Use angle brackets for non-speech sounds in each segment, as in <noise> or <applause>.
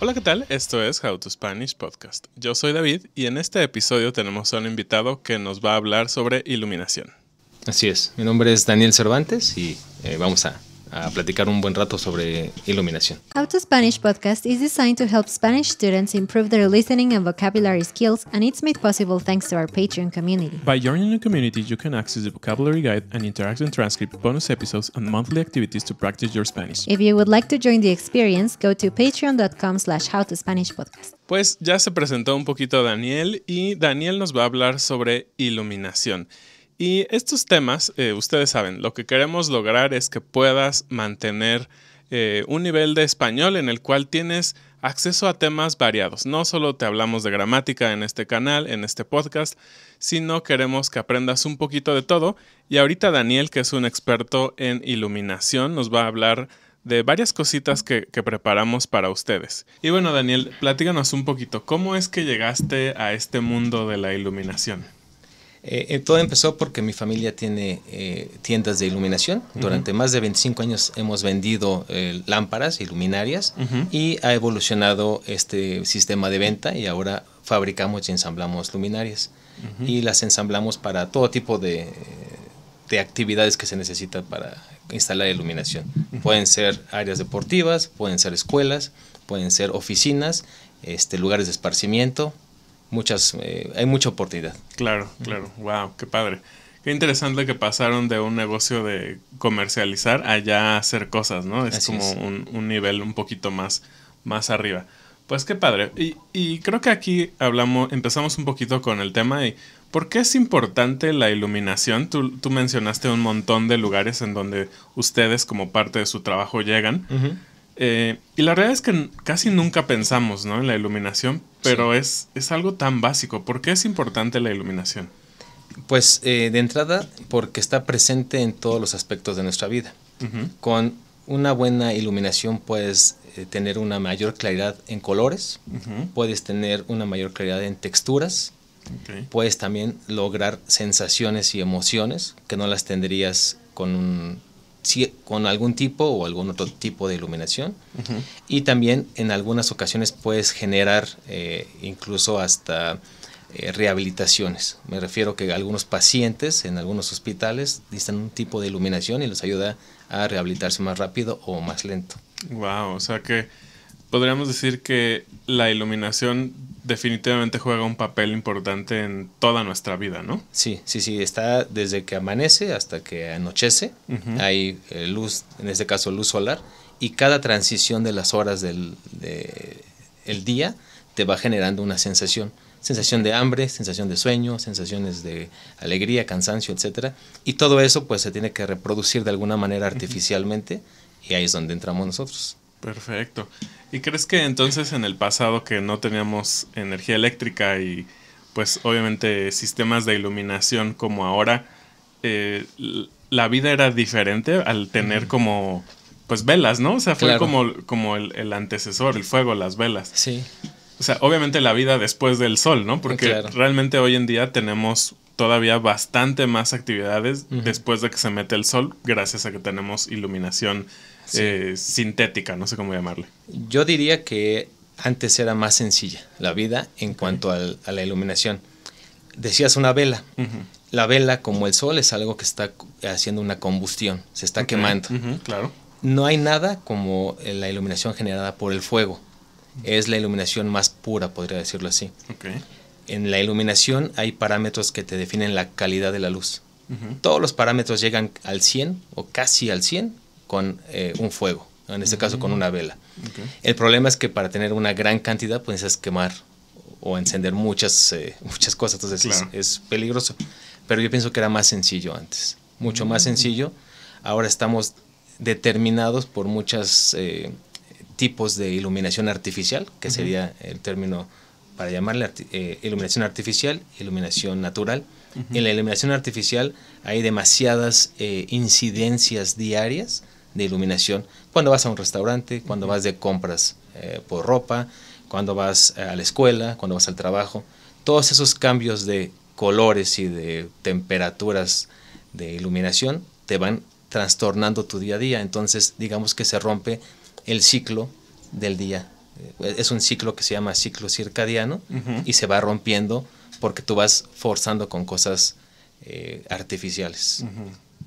Hola, ¿qué tal? Esto es How to Spanish Podcast. Yo soy David y en este episodio tenemos a un invitado que nos va a hablar sobre iluminación. Así es, mi nombre es Daniel Cervantes y eh, vamos a a platicar un buen rato sobre iluminación. How to Spanish podcast is designed to help Spanish students improve their listening and vocabulary skills, and it's made possible thanks to our Patreon community. By joining the community, you can access the vocabulary guide and interactive transcript, bonus episodes, and monthly activities to practice your Spanish. If you would like to join the experience, go to patreon.com slash howtospanishpodcast. Pues ya se presentó un poquito Daniel y Daniel nos va a hablar sobre iluminación. Y estos temas, eh, ustedes saben, lo que queremos lograr es que puedas mantener eh, un nivel de español en el cual tienes acceso a temas variados. No solo te hablamos de gramática en este canal, en este podcast, sino queremos que aprendas un poquito de todo. Y ahorita Daniel, que es un experto en iluminación, nos va a hablar de varias cositas que, que preparamos para ustedes. Y bueno, Daniel, platícanos un poquito, ¿cómo es que llegaste a este mundo de la iluminación? Eh, eh, todo empezó porque mi familia tiene eh, tiendas de iluminación. Durante más de 25 años hemos vendido lámparas y luminarias y ha evolucionado este sistema de venta y ahora fabricamos y ensamblamos luminarias. Y las ensamblamos para todo tipo de, actividades que se necesitan para instalar iluminación. Pueden ser áreas deportivas, pueden ser escuelas, pueden ser oficinas, este, lugares de esparcimiento, muchas, eh, hay mucha oportunidad. Claro, claro, wow, qué padre. Qué interesante que pasaron de un negocio de comercializar a ya hacer cosas, ¿no? Es como Un, nivel un poquito más, más arriba. Pues qué padre. Y, creo que aquí hablamos, empezamos un poquito con el tema y ¿por qué es importante la iluminación? Tú, mencionaste un montón de lugares en donde ustedes como parte de su trabajo llegan. Eh, y la realidad es que casi nunca pensamos en la iluminación, pero es, es algo tan básico. ¿Por qué es importante la iluminación? Pues eh, de entrada, porque está presente en todos los aspectos de nuestra vida. Con una buena iluminación puedes eh, tener una mayor claridad en colores, puedes tener una mayor claridad en texturas, puedes también lograr sensaciones y emociones que no las tendrías con un con algún tipo o algún otro tipo de iluminación. Y también en algunas ocasiones puedes generar eh, incluso hasta eh, rehabilitaciones. Me refiero que algunos pacientes en algunos hospitales necesitan un tipo de iluminación y los ayuda a rehabilitarse más rápido o más lento. Wow, o sea que podríamos decir que la iluminación definitivamente juega un papel importante en toda nuestra vida, ¿no? Sí, sí, sí, está desde que amanece hasta que anochece, hay eh, luz, en este caso luz solar, y cada transición de las horas del día te va generando una sensación, sensación de hambre, sensación de sueño, sensaciones de alegría, cansancio, etc. Y todo eso pues se tiene que reproducir de alguna manera artificialmente y ahí es donde entramos nosotros. Perfecto. ¿Y crees que entonces en el pasado que no teníamos energía eléctrica y pues obviamente sistemas de iluminación como ahora, eh, la vida era diferente al tener como pues velas, ¿no? O sea, fue como, como el, antecesor, el fuego, las velas. Sí. O sea, obviamente la vida después del sol, ¿no? Porque realmente hoy en día tenemos todavía bastante más actividades después de que se mete el sol, gracias a que tenemos iluminación eh, sintética, no sé cómo llamarle. Yo diría que antes era más sencilla la vida en cuanto a la iluminación. Decías una vela. La vela, como el sol, es algo que está haciendo una combustión, se está quemando. claro. No hay nada como eh, la iluminación generada por el fuego. Es la iluminación más pura, podría decirlo así. En la iluminación hay parámetros que te definen la calidad de la luz. Todos los parámetros llegan al 100 o casi al 100 con eh, un fuego, en este caso con una vela. El problema es que para tener una gran cantidad puedes quemar o encender muchas, eh, <laughs> muchas cosas, entonces es, peligroso. Pero yo pienso que era más sencillo antes, mucho más mm. sencillo. Ahora estamos determinados por muchos eh, tipos de iluminación artificial, que sería el término para llamarle iluminación artificial, iluminación natural. En la iluminación artificial hay demasiadas incidencias diarias de iluminación cuando vas a un restaurante, cuando vas de compras eh, por ropa, cuando vas eh, a la escuela, cuando vas al trabajo. Todos esos cambios de colores y de temperaturas de iluminación te van trastornando tu día a día. Entonces, digamos que se rompe el ciclo del día. Eh, es un ciclo que se llama ciclo circadiano y se va rompiendo porque tú vas forzando con cosas artificiales.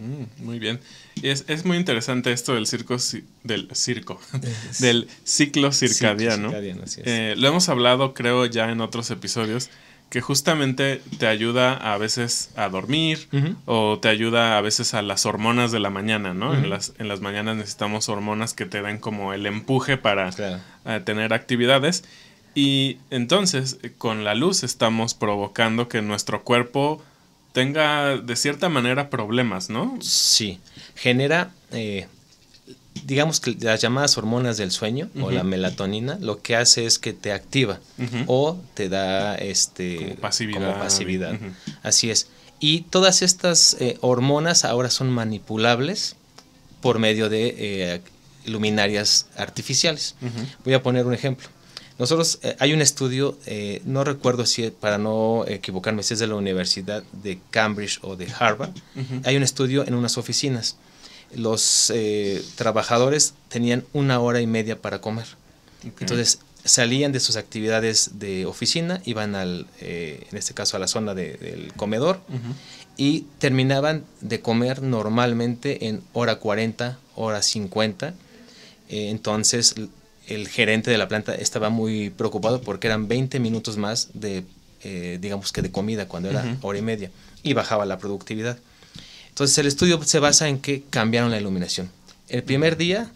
Mm, muy bien. es, muy interesante esto del circo, del circo, <laughs> del ciclo circadiano. Eh, lo hemos hablado, creo, ya en otros episodios, que justamente te ayuda a veces a dormir o te ayuda a veces a las hormonas de la mañana, ¿no? en, las, en las mañanas necesitamos hormonas que te den como el empuje para eh, tener actividades. Y entonces, con la luz estamos provocando que nuestro cuerpo tenga de cierta manera problemas, ¿no? Sí, genera, eh, digamos que las llamadas hormonas del sueño o la melatonina, lo que hace es que te activa o te da este, como pasividad. Así es. Y todas estas eh, hormonas ahora son manipulables por medio de eh, luminarias artificiales. Voy a poner un ejemplo. Nosotros, eh, hay un estudio, eh, no recuerdo si, para no equivocarme, si es de la Universidad de Cambridge o de Harvard, hay un estudio en unas oficinas. Los eh, trabajadores tenían una hora y media para comer. Entonces, salían de sus actividades de oficina, iban al, en este caso, a la zona del comedor y terminaban de comer normalmente en hora 40, hora 50. entonces, el gerente de la planta estaba muy preocupado porque eran 20 minutos más de, eh, digamos que de comida, cuando era hora y media, y bajaba la productividad. Entonces el estudio se basa en que cambiaron la iluminación. El primer día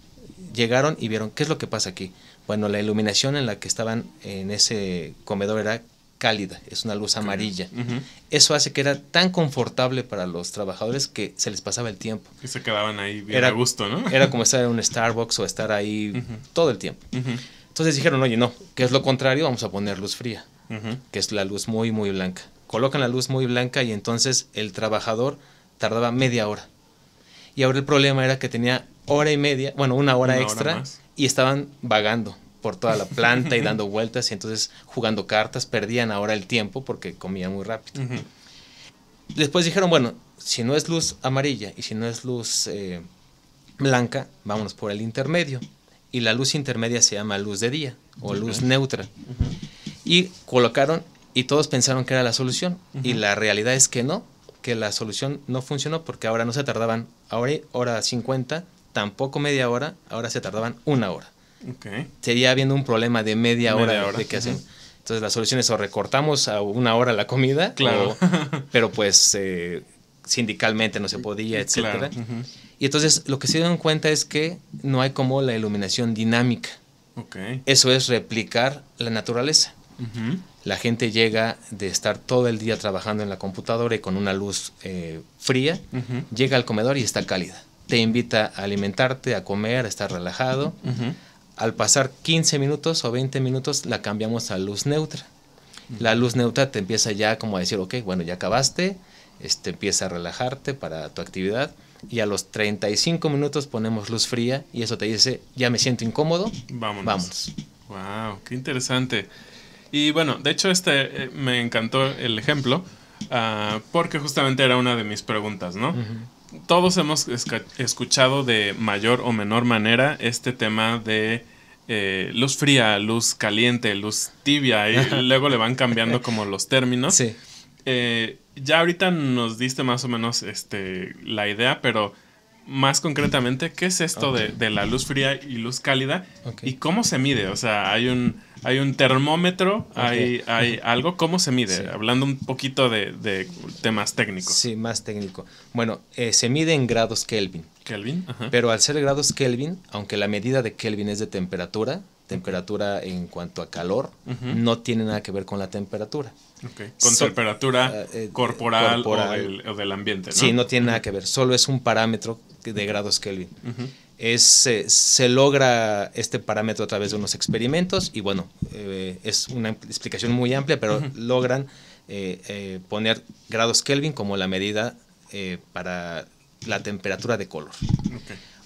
llegaron y vieron qué es lo que pasa aquí. Bueno, la iluminación en la que estaban en ese comedor era cálida, es una luz amarilla. Eso hace que era tan confortable para los trabajadores que se les pasaba el tiempo. Y se quedaban ahí bien era, a gusto, ¿no? Era como estar en un Starbucks o estar ahí todo el tiempo. Entonces dijeron, oye, no, que es lo contrario, vamos a poner luz fría, que es la luz muy, muy blanca. Colocan la luz muy blanca y entonces el trabajador tardaba media hora. Y ahora el problema era que tenía hora y media, bueno, una hora extra y estaban vagando por toda la planta y dando vueltas y entonces jugando cartas perdían ahora el tiempo porque comían muy rápido. Después dijeron, bueno, si no es luz amarilla y si no es luz eh, blanca, vámonos por el intermedio. Y la luz intermedia se llama luz de día o luz neutra. Y colocaron y todos pensaron que era la solución y la realidad es que no, que la solución no funcionó porque ahora no se tardaban ahora hora 50, tampoco media hora, ahora se tardaban una hora. Sería habiendo un problema de media, hora, de qué Entonces la solución es o recortamos a una hora la comida, claro. <laughs> pero pues eh, sindicalmente no se podía, etcétera. Y entonces lo que se dieron cuenta es que no hay como la iluminación dinámica. Eso es replicar la naturaleza. La gente llega de estar todo el día trabajando en la computadora y con una luz eh, fría, llega al comedor y está cálida. Te invita a alimentarte, a comer, a estar relajado al pasar 15 minutos o 20 minutos la cambiamos a luz neutra. La luz neutra te empieza ya como a decir, ok, bueno, ya acabaste, este, empieza a relajarte para tu actividad y a los 35 minutos ponemos luz fría y eso te dice, ya me siento incómodo, vámonos. Vamos. Wow, qué interesante. Y bueno, de hecho este eh, me encantó el ejemplo. Ah, porque justamente era una de mis preguntas, ¿no? todos hemos escuchado de mayor o menor manera este tema de eh, luz fría, luz caliente, luz tibia, y <laughs> luego le van cambiando como los términos. Sí. Eh, ya ahorita nos diste más o menos este, la idea, pero más concretamente, ¿qué es esto de, la luz fría y luz cálida? ¿Y cómo se mide? O sea, hay un, hay un termómetro, hay, algo, ¿cómo se mide? Hablando un poquito de, temas técnicos. Sí, más técnico. Bueno, eh, se mide en grados Kelvin. Kelvin, Pero al ser grados Kelvin, aunque la medida de Kelvin es de temperatura, temperatura en cuanto a calor, no tiene nada que ver con la temperatura. Con temperatura eh, eh, corporal, o, del, ambiente. Sí, no tiene nada que ver, solo es un parámetro de grados Kelvin. es, se logra este parámetro a través de unos experimentos y bueno, eh, es una explicación muy amplia, pero logran eh, eh, poner grados Kelvin como la medida para la temperatura de color.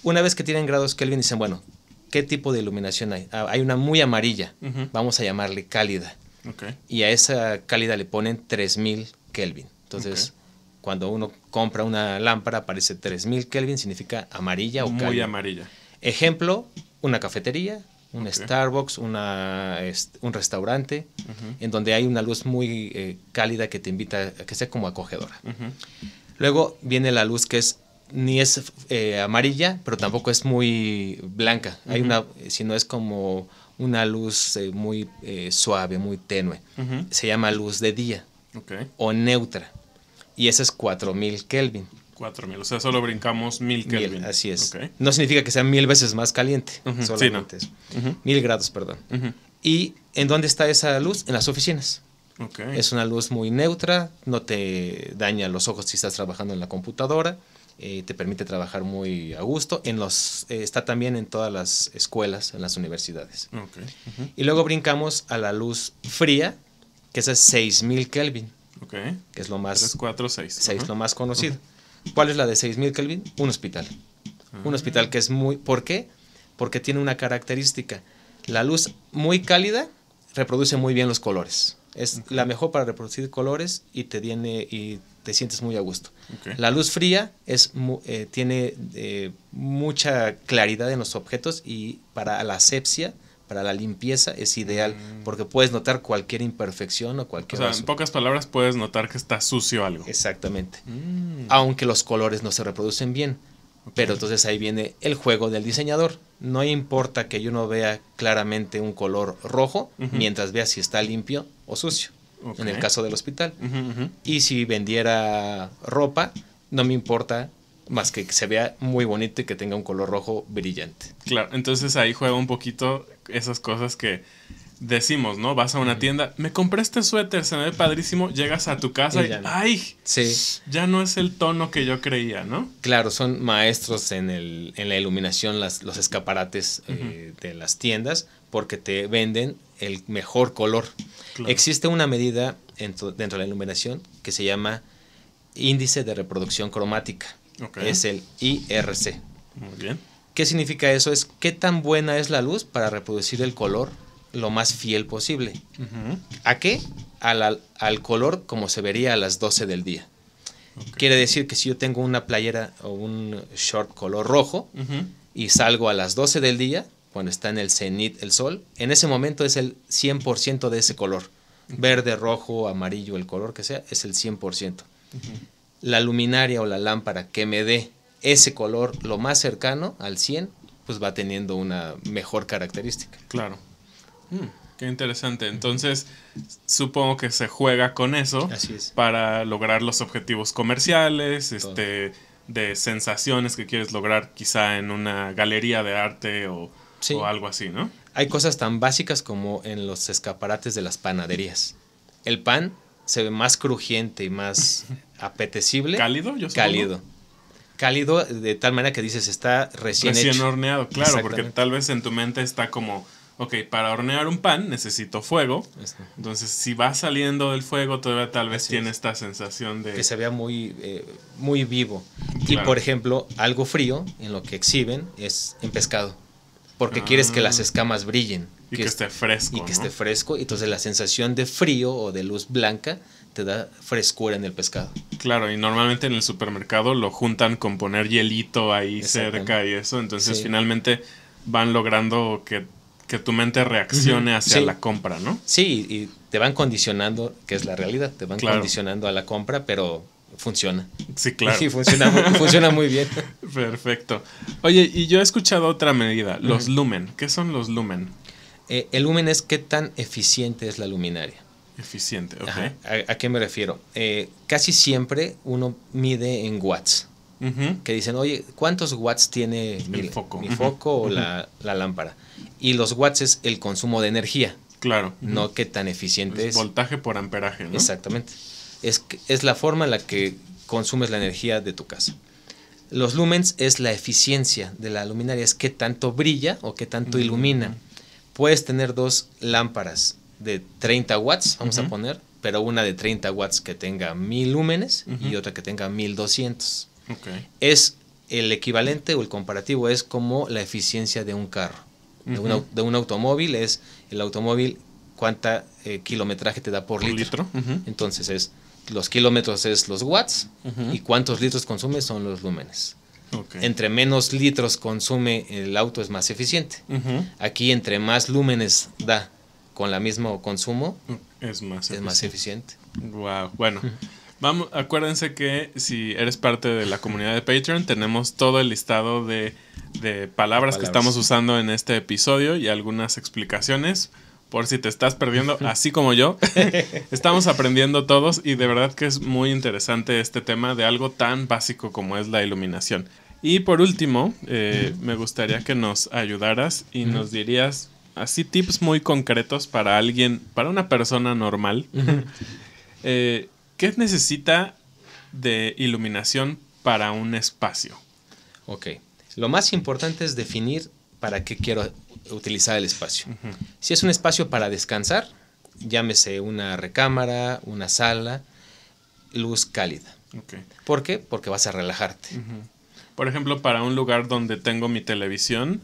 Una vez que tienen grados Kelvin dicen, bueno, ¿qué tipo de iluminación hay? Ah, hay una muy amarilla, vamos a llamarle cálida. Y a esa cálida le ponen 3000 Kelvin. Entonces, cuando uno compra una lámpara aparece 3000 Kelvin, significa amarilla o Muy amarilla. Ejemplo, una cafetería, un Starbucks, este, un restaurante, en donde hay una luz muy eh, cálida que te invita a que sea como acogedora. Luego viene la luz que es ni es eh, amarilla, pero tampoco es muy blanca. sino es como una luz eh, muy suave, muy tenue. Se llama luz de día o neutra y ese es 4000 Kelvin. 4000, o sea, solo brincamos 1000 Kelvin. así es. No significa que sea mil veces más caliente, Mil grados, perdón. ¿Y en dónde está esa luz? En las oficinas. Es una luz muy neutra, no te daña los ojos si estás trabajando en la computadora, eh, te permite trabajar muy a gusto. En los, eh, está también en todas las escuelas, en las universidades. Y luego brincamos a la luz fría, que esa es 6000 Kelvin. Que es lo más... lo más conocido. ¿Cuál es la de 6000 Kelvin? Un hospital. Ah. Un hospital que es muy... ¿Por qué? Porque tiene una característica. La luz muy cálida reproduce muy bien los colores. Es la mejor para reproducir colores y te, tiene, y te sientes muy a gusto. La luz fría es, eh, tiene eh, mucha claridad en los objetos y para la asepsia para la limpieza es ideal mm. porque puedes notar cualquier imperfección o cualquier... O sea, en pocas palabras puedes notar que está sucio algo. Exactamente. Mm. Aunque los colores no se reproducen bien. Pero entonces ahí viene el juego del diseñador. No importa que yo no vea claramente un color rojo mientras vea si está limpio o sucio. En el caso del hospital. Y si vendiera ropa, no me importa más que se vea muy bonito y que tenga un color rojo brillante. Claro, entonces ahí juega un poquito esas cosas que decimos, ¿no? Vas a una tienda, me compré este suéter, se me ve padrísimo, llegas a tu casa y, ¡ay! Sí. Ya no es el tono que yo creía, ¿no? Claro, son maestros en, el, en la iluminación, las, los escaparates eh, de las tiendas, porque te venden el mejor color. Existe una medida dentro, de la iluminación que se llama índice de reproducción cromática. Es el IRC. Muy bien. ¿Qué significa eso? Es qué tan buena es la luz para reproducir el color lo más fiel posible. ¿A qué? Al, color como se vería a las 12 del día. Quiere decir que si yo tengo una playera o un short color rojo y salgo a las 12 del día, cuando está en el cenit el sol, en ese momento es el 100% de ese color. Verde, rojo, amarillo, el color que sea, es el 100%. La luminaria o la lámpara que me dé ese color lo más cercano al 100, pues va teniendo una mejor característica. Claro. Mm. qué interesante. Entonces, supongo que se juega con eso para lograr los objetivos comerciales, este de sensaciones que quieres lograr quizá en una galería de arte o, o algo así, ¿no? Hay cosas tan básicas como en los escaparates de las panaderías. El pan se ve más crujiente y más <laughs> apetecible. Cálido, yo sé. Cálido cálido de tal manera que dices está recién, recién horneado, claro, porque tal vez en tu mente está como, ok, para hornear un pan necesito fuego. Este. Entonces, si va saliendo del fuego, todavía tal vez tiene esta sensación de... Que se vea muy, eh, muy vivo. Y, por ejemplo, algo frío en lo que exhiben es en pescado, porque quieres que las ah. escamas brillen. Y que, esté fresco. Y que esté fresco. y Entonces la sensación de frío o de luz blanca te da frescura en el pescado. Claro, y normalmente en el supermercado lo juntan con poner hielito ahí cerca y eso, entonces finalmente van logrando que, tu mente reaccione hacia la compra, ¿no? Sí, y te van condicionando, que es la realidad, te van condicionando a la compra, pero funciona. Sí, claro. Sí, <laughs> funciona, funciona muy bien. <laughs> Perfecto. Oye, y yo he escuchado otra medida, los lumen. ¿Qué son los lumen? Eh, el lumen es qué tan eficiente es la luminaria. Eficiente, ¿A, qué me refiero? Eh, casi siempre uno mide en watts. Que dicen, oye, ¿cuántos watts tiene mi, foco, foco o la, lámpara? Y los watts es el consumo de energía. Claro. No qué tan eficiente es. Voltaje por amperaje, ¿no? Exactamente. Es, es la forma en la que consumes la energía de tu casa. Los lumens es la eficiencia de la luminaria, es qué tanto brilla o qué tanto ilumina. Puedes tener dos lámparas de 30 watts, vamos a poner, pero una de 30 watts que tenga 1000 lúmenes y otra que tenga 1200. Okay. Es el equivalente o el comparativo es como la eficiencia de un carro. de, un, automóvil es el automóvil cuánta eh, kilometraje te da por, litro. Entonces es los kilómetros es los watts y cuántos litros consume son los lúmenes. Entre menos litros consume el auto es más eficiente. Aquí entre más lúmenes da con la mismo consumo es más, eficiente. Wow, bueno. Vamos, acuérdense que si eres parte de la comunidad de Patreon, tenemos todo el listado de, palabras, que estamos usando en este episodio y algunas explicaciones. Por si te estás perdiendo, así como yo, <laughs> estamos aprendiendo todos y de verdad que es muy interesante este tema de algo tan básico como es la iluminación. Y por último, eh, me gustaría que nos ayudaras y nos dirías así tips muy concretos para alguien, para una persona normal. <laughs> Eh, ¿Qué necesita de iluminación para un espacio? Ok. Lo más importante es definir para qué quiero utilizar el espacio. Si es un espacio para descansar, llámese una recámara, una sala, luz cálida. ¿Por qué? Porque vas a relajarte. Por ejemplo, para un lugar donde tengo mi televisión,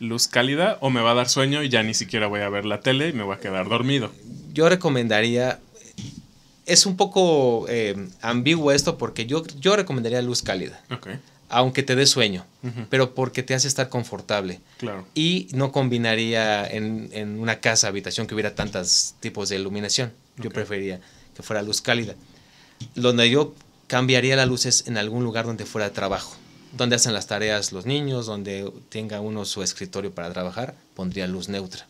luz cálida o me va a dar sueño y ya ni siquiera voy a ver la tele y me voy a quedar dormido. Yo recomendaría, es un poco eh, ambiguo esto porque yo, yo recomendaría luz cálida. Aunque te dé sueño, pero porque te hace estar confortable. Claro. Y no combinaría en, una casa, habitación que hubiera tantos tipos de iluminación. Yo preferiría que fuera luz cálida. Donde yo cambiaría la luz es en algún lugar donde fuera trabajo donde hacen las tareas los niños, donde tenga uno su escritorio para trabajar, pondría luz neutra.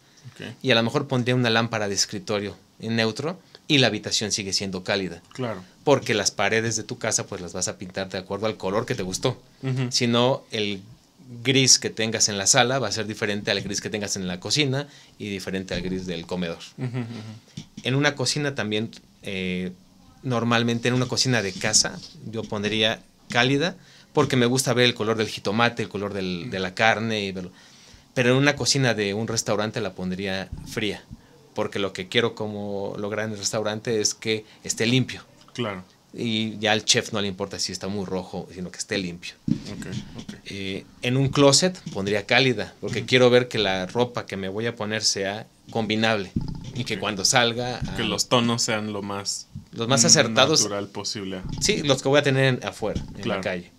Y a lo mejor pondría una lámpara de escritorio en neutro y la habitación sigue siendo cálida. Claro. Porque las paredes de tu casa pues las vas a pintar de acuerdo al color que te gustó. Si no, el gris que tengas en la sala va a ser diferente al gris que tengas en la cocina y diferente al gris del comedor. En una cocina también, eh, normalmente en una cocina de casa, yo pondría cálida, porque me gusta ver el color del jitomate, el color del, mm. de la carne. Y verlo. Pero en una cocina de un restaurante la pondría fría, porque lo que quiero como lograr en el restaurante es que esté limpio. Claro. Y ya al chef no le importa si está muy rojo, sino que esté limpio. Okay, okay. Eh, en un closet pondría cálida, porque quiero ver que la ropa que me voy a poner sea combinable y que cuando salga que ah, los tonos sean lo más los más acertados natural posible sí los que voy a tener afuera en la calle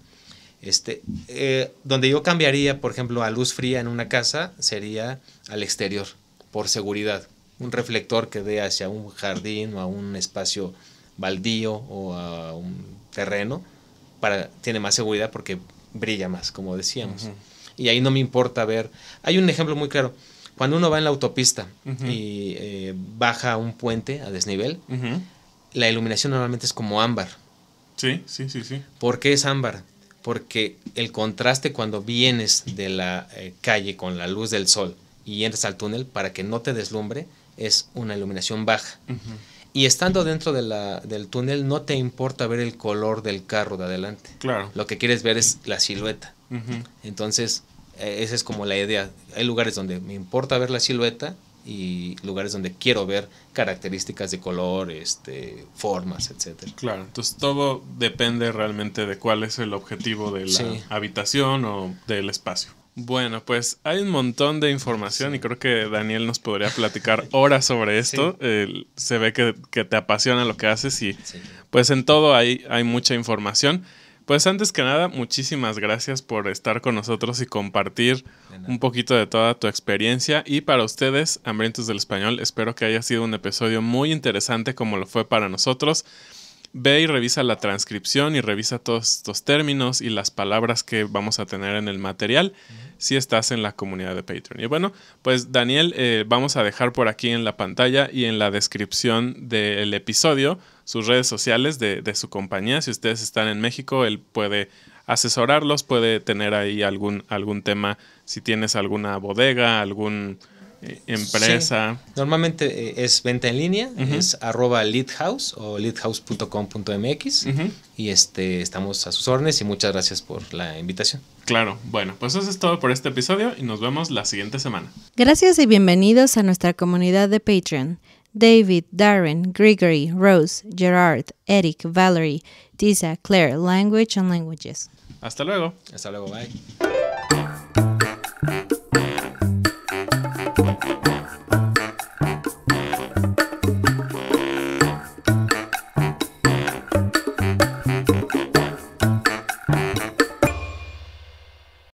este, eh, donde yo cambiaría, por ejemplo, a luz fría en una casa sería al exterior, por seguridad. Un reflector que dé hacia un jardín o a un espacio baldío o a un terreno, para, tiene más seguridad porque brilla más, como decíamos. Y ahí no me importa ver. Hay un ejemplo muy claro. Cuando uno va en la autopista y baja eh, baja un puente a desnivel, la iluminación normalmente es como ámbar. Sí, sí, sí, sí. ¿Por qué es ámbar? porque el contraste cuando vienes de la eh, calle con la luz del sol y entras al túnel para que no te deslumbre es una iluminación baja. Y estando dentro del túnel no te importa ver el color del carro de adelante. Claro. Lo que quieres ver es la silueta. Entonces, eh, esa es como la idea. Hay lugares donde me importa ver la silueta y lugares donde quiero ver características de color, este, formas, etcétera. Claro, entonces todo depende realmente de cuál es el objetivo de la habitación o del espacio. Bueno, pues hay un montón de información y creo que Daniel nos podría platicar <laughs> horas sobre esto. se ve que, te apasiona lo que haces y pues en todo hay, hay mucha información. Pues antes que nada, muchísimas gracias por estar con nosotros y compartir un poquito de toda tu experiencia. Y para ustedes, hambrientos del español, espero que haya sido un episodio muy interesante como lo fue para nosotros ve y revisa la transcripción y revisa todos estos términos y las palabras que vamos a tener en el material si estás en la comunidad de Patreon. Y bueno, pues Daniel, eh, vamos a dejar por aquí en la pantalla y en la descripción del episodio sus redes sociales de, su compañía. Si ustedes están en México, él puede asesorarlos, puede tener ahí algún, algún tema, si tienes alguna bodega, algún empresa. Normalmente eh, es venta en línea, es arroba leadhouse o leadhouse.com.mx y este, estamos a sus órdenes y muchas gracias por la invitación. Claro, bueno, pues eso es todo por este episodio y nos vemos la siguiente semana. Gracias y bienvenidos a nuestra comunidad de Patreon. David, Darren, Gregory, Rose, Gerard, Eric, Valerie, Tisa, Claire, Language and Languages. Hasta luego. Hasta luego, bye.